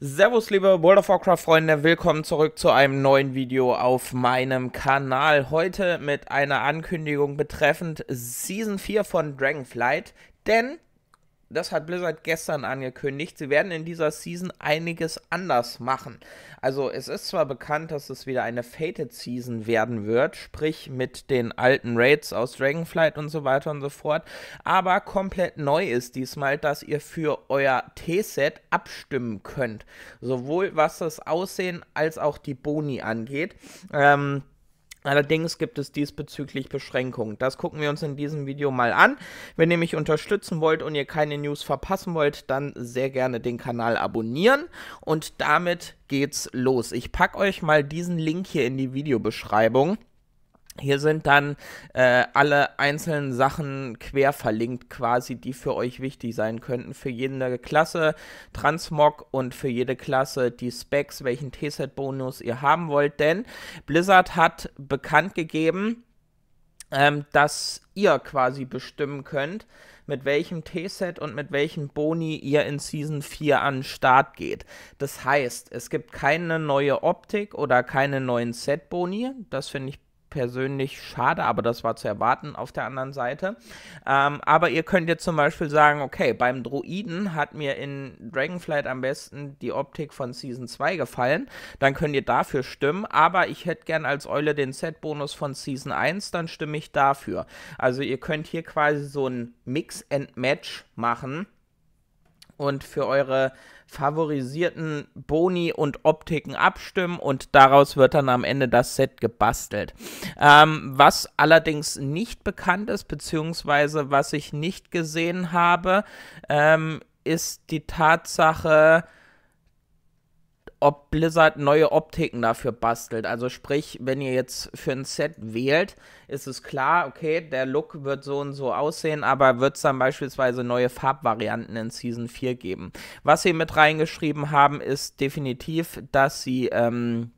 Servus liebe World of Warcraft Freunde, willkommen zurück zu einem neuen Video auf meinem Kanal. Heute mit einer Ankündigung betreffend Season 4 von Dragonflight, denn das hat Blizzard gestern angekündigt, sie werden in dieser Season einiges anders machen. Also es ist zwar bekannt, dass es wieder eine Fated Season werden wird, sprich mit den alten Raids aus Dragonflight und so weiter und so fort, aber komplett neu ist diesmal, dass ihr für euer T-Set abstimmen könnt. Sowohl was das Aussehen als auch die Boni angeht. Ähm, Allerdings gibt es diesbezüglich Beschränkungen. Das gucken wir uns in diesem Video mal an. Wenn ihr mich unterstützen wollt und ihr keine News verpassen wollt, dann sehr gerne den Kanal abonnieren. Und damit geht's los. Ich packe euch mal diesen Link hier in die Videobeschreibung. Hier sind dann äh, alle einzelnen Sachen quer verlinkt, quasi, die für euch wichtig sein könnten. Für jede Klasse Transmog und für jede Klasse die Specs, welchen T-Set-Bonus ihr haben wollt. Denn Blizzard hat bekannt gegeben, ähm, dass ihr quasi bestimmen könnt, mit welchem T-Set und mit welchem Boni ihr in Season 4 an den Start geht. Das heißt, es gibt keine neue Optik oder keine neuen Set-Boni. Das finde ich persönlich schade, aber das war zu erwarten auf der anderen Seite. Ähm, aber ihr könnt jetzt zum Beispiel sagen, okay, beim Druiden hat mir in Dragonflight am besten die Optik von Season 2 gefallen, dann könnt ihr dafür stimmen, aber ich hätte gern als Eule den Set-Bonus von Season 1, dann stimme ich dafür. Also ihr könnt hier quasi so ein Mix-and-Match machen und für eure favorisierten Boni und Optiken abstimmen und daraus wird dann am Ende das Set gebastelt. Ähm, was allerdings nicht bekannt ist, beziehungsweise was ich nicht gesehen habe, ähm, ist die Tatsache, ob Blizzard neue Optiken dafür bastelt. Also sprich, wenn ihr jetzt für ein Set wählt, ist es klar, okay, der Look wird so und so aussehen, aber wird es dann beispielsweise neue Farbvarianten in Season 4 geben. Was sie mit reingeschrieben haben, ist definitiv, dass sie ähm,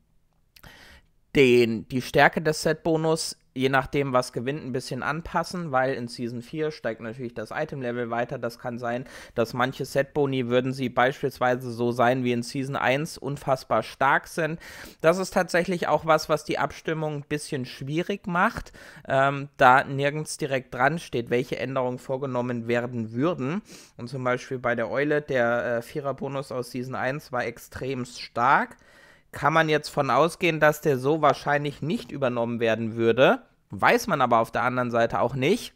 den, die Stärke des Set-Bonus, je nachdem, was gewinnt, ein bisschen anpassen, weil in Season 4 steigt natürlich das Item-Level weiter. Das kann sein, dass manche Set-Boni, würden sie beispielsweise so sein wie in Season 1, unfassbar stark sind. Das ist tatsächlich auch was, was die Abstimmung ein bisschen schwierig macht, ähm, da nirgends direkt dran steht, welche Änderungen vorgenommen werden würden. Und zum Beispiel bei der Eule, der äh, Vierer-Bonus aus Season 1 war extrem stark kann man jetzt von ausgehen, dass der so wahrscheinlich nicht übernommen werden würde. Weiß man aber auf der anderen Seite auch nicht.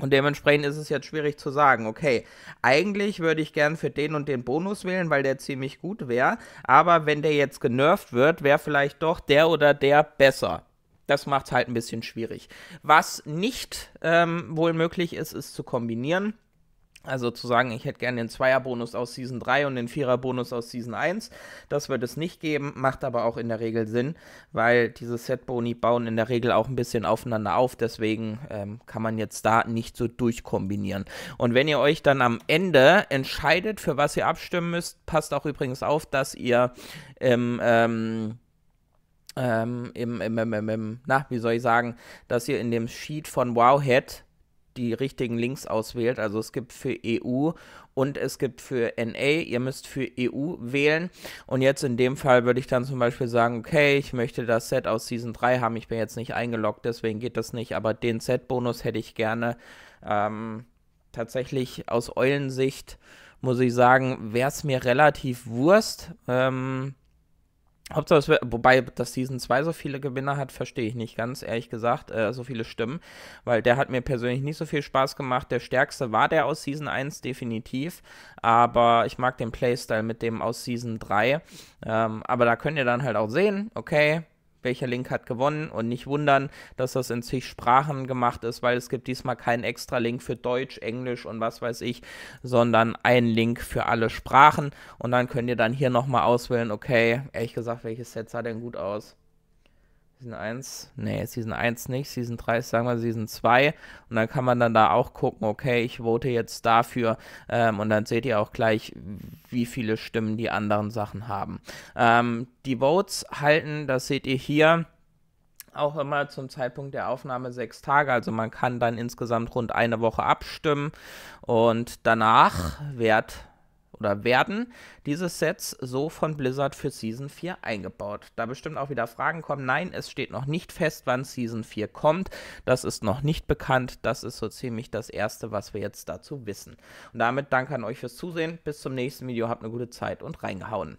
Und dementsprechend ist es jetzt schwierig zu sagen, okay, eigentlich würde ich gern für den und den Bonus wählen, weil der ziemlich gut wäre. Aber wenn der jetzt genervt wird, wäre vielleicht doch der oder der besser. Das macht es halt ein bisschen schwierig. Was nicht ähm, wohl möglich ist, ist zu kombinieren. Also zu sagen, ich hätte gerne den Zweierbonus aus Season 3 und den Viererbonus aus Season 1, das wird es nicht geben, macht aber auch in der Regel Sinn, weil diese Setboni bauen in der Regel auch ein bisschen aufeinander auf, deswegen ähm, kann man jetzt da nicht so durchkombinieren. Und wenn ihr euch dann am Ende entscheidet, für was ihr abstimmen müsst, passt auch übrigens auf, dass ihr im... Ähm, ähm, im, im, im, im, na, wie soll ich sagen, dass ihr in dem Sheet von Wowhead die richtigen Links auswählt. Also es gibt für EU und es gibt für NA. Ihr müsst für EU wählen. Und jetzt in dem Fall würde ich dann zum Beispiel sagen, okay, ich möchte das Set aus Season 3 haben. Ich bin jetzt nicht eingeloggt, deswegen geht das nicht. Aber den Set-Bonus hätte ich gerne. Ähm, tatsächlich aus Eulensicht muss ich sagen, wäre es mir relativ Wurst. Ähm, Hauptsache, das wird, wobei, dass Season 2 so viele Gewinner hat, verstehe ich nicht ganz, ehrlich gesagt, äh, so viele Stimmen, weil der hat mir persönlich nicht so viel Spaß gemacht. Der stärkste war der aus Season 1 definitiv, aber ich mag den Playstyle mit dem aus Season 3. Ähm, aber da könnt ihr dann halt auch sehen, okay, welcher Link hat gewonnen und nicht wundern, dass das in zig Sprachen gemacht ist, weil es gibt diesmal keinen extra Link für Deutsch, Englisch und was weiß ich, sondern einen Link für alle Sprachen und dann könnt ihr dann hier nochmal auswählen, okay, ehrlich gesagt, welches Set sah denn gut aus? Season 1, nee, Season 1 nicht, Season 3 sagen wir, Season 2. Und dann kann man dann da auch gucken, okay, ich vote jetzt dafür. Ähm, und dann seht ihr auch gleich, wie viele Stimmen die anderen Sachen haben. Ähm, die Votes halten, das seht ihr hier auch immer zum Zeitpunkt der Aufnahme sechs Tage. Also man kann dann insgesamt rund eine Woche abstimmen und danach wird oder werden diese Sets so von Blizzard für Season 4 eingebaut. Da bestimmt auch wieder Fragen kommen. Nein, es steht noch nicht fest, wann Season 4 kommt. Das ist noch nicht bekannt. Das ist so ziemlich das Erste, was wir jetzt dazu wissen. Und damit danke an euch fürs Zusehen. Bis zum nächsten Video. Habt eine gute Zeit und reingehauen.